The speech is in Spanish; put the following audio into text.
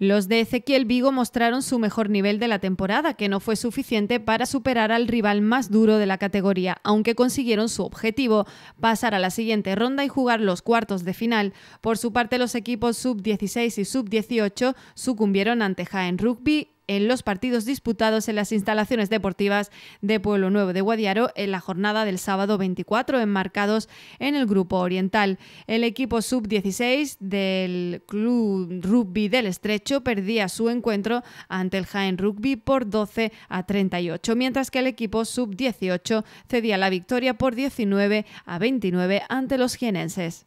Los de Ezequiel Vigo mostraron su mejor nivel de la temporada, que no fue suficiente para superar al rival más duro de la categoría, aunque consiguieron su objetivo, pasar a la siguiente ronda y jugar los cuartos de final. Por su parte, los equipos sub-16 y sub-18 sucumbieron ante Jaén Rugby en los partidos disputados en las instalaciones deportivas de Pueblo Nuevo de Guadiaro en la jornada del sábado 24, enmarcados en el Grupo Oriental. El equipo sub-16 del Club Rugby del Estrecho perdía su encuentro ante el Jaén Rugby por 12 a 38, mientras que el equipo sub-18 cedía la victoria por 19 a 29 ante los jienenses.